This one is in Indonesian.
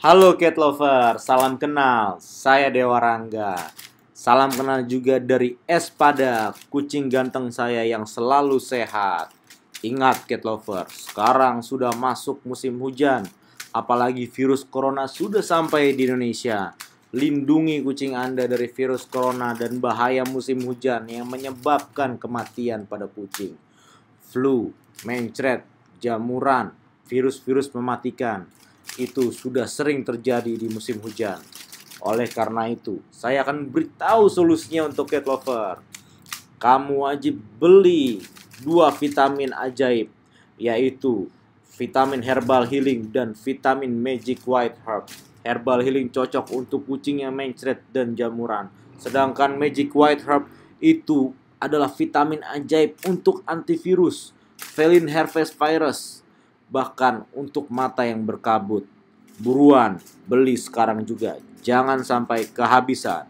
Halo cat lover, salam kenal. Saya Dewa Rangga. Salam kenal juga dari Espada, kucing ganteng saya yang selalu sehat. Ingat cat lover, sekarang sudah masuk musim hujan. Apalagi virus corona sudah sampai di Indonesia. Lindungi kucing Anda dari virus corona dan bahaya musim hujan yang menyebabkan kematian pada kucing. Flu, mencret, jamuran, virus-virus mematikan itu sudah sering terjadi di musim hujan. Oleh karena itu, saya akan beritahu solusinya untuk cat lover. Kamu wajib beli dua vitamin ajaib, yaitu vitamin herbal healing dan vitamin magic white herb. Herbal healing cocok untuk kucing yang mencret dan jamuran. Sedangkan magic white herb itu adalah vitamin ajaib untuk antivirus, felin herpes virus, bahkan untuk mata yang berkabut. Buruan, beli sekarang juga. Jangan sampai kehabisan.